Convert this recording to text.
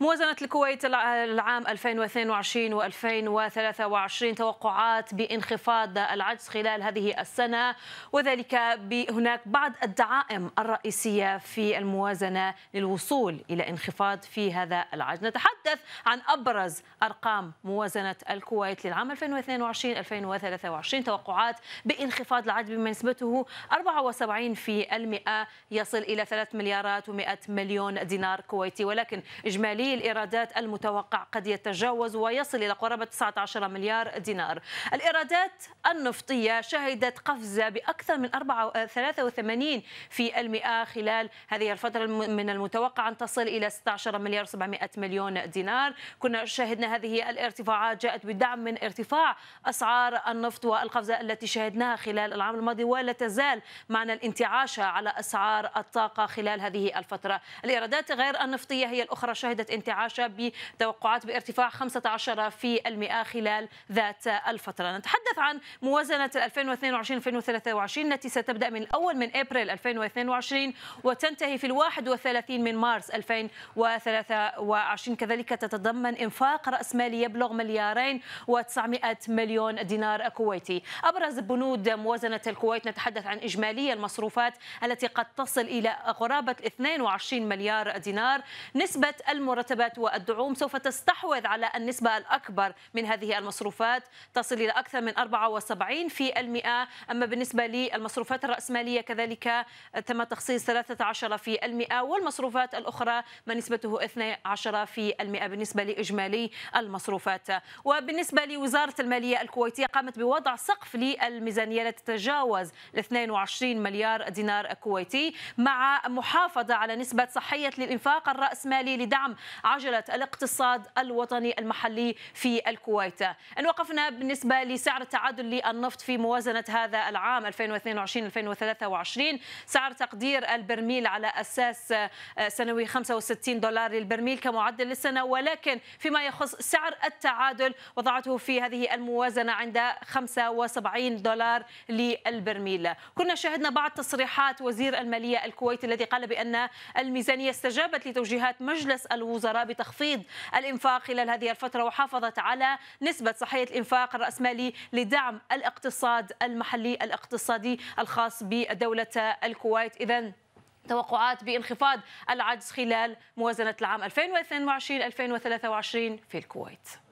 موازنة الكويت العام 2022 و2023 توقعات بانخفاض العجز خلال هذه السنة وذلك هناك بعض الدعائم الرئيسية في الموازنة للوصول إلى انخفاض في هذا العجز نتحدث عن أبرز أرقام موازنة الكويت للعام 2022-2023 توقعات بانخفاض العجز بما نسبته 74 يصل إلى 3 مليارات و100 مليون دينار كويتي ولكن إجمالي به الإيرادات المتوقع قد يتجاوز ويصل إلى قرابة 19 مليار دينار الإيرادات النفطية شهدت قفزة بأكثر من 83 آه، في المئة خلال هذه الفترة من المتوقع أن تصل إلى 16 مليار 700 مليون دينار كنا شهدنا هذه الارتفاعات جاءت بدعم من ارتفاع أسعار النفط والقفزة التي شهدناها خلال العام الماضي ولا تزال معنا الانتعاشة على أسعار الطاقة خلال هذه الفترة الإيرادات غير النفطية هي الأخرى شهدت انتعاشة بتوقعات بارتفاع 15% خلال ذات الفترة نتحدث عن موازنة 2022-2023 التي ستبدأ من الأول من أبريل 2022 وتنتهي في الواحد 31 من مارس 2023 كذلك تتضمن إنفاق رأس مالي يبلغ مليارين و900 مليون دينار كويتي أبرز بنود موازنة الكويت نتحدث عن إجمالي المصروفات التي قد تصل إلى قرابة 22 مليار دينار نسبة المرتبات المرتبات والدعوم سوف تستحوذ على النسبة الأكبر من هذه المصروفات تصل إلى أكثر من 74% أما بالنسبة للمصروفات الرأسمالية كذلك تم تخصيص 13% والمصروفات الأخرى ما نسبته 12% بالنسبة لإجمالي المصروفات وبالنسبة لوزارة المالية الكويتية قامت بوضع سقف للميزانية لا تتجاوز 22 مليار دينار كويتي مع محافظة على نسبة صحية للإنفاق الرأسمالي لدعم عجلة الاقتصاد الوطني المحلي في الكويت إن وقفنا بالنسبة لسعر التعادل للنفط في موازنة هذا العام 2022-2023 سعر تقدير البرميل على أساس آه، سنوي 65 دولار للبرميل كمعدل للسنة ولكن فيما يخص سعر التعادل وضعته في هذه الموازنة عند 75 دولار للبرميل كنا شاهدنا بعض تصريحات وزير المالية الكويتي الذي قال بأن الميزانية استجابت لتوجيهات مجلس الوزراء الوزراء بتخفيض الإنفاق خلال هذه الفترة وحافظت على نسبة صحية الإنفاق الرأسمالي لدعم الاقتصاد المحلي الاقتصادي الخاص بدولة الكويت إذا توقعات بانخفاض العجز خلال موازنة العام 2022-2023 في الكويت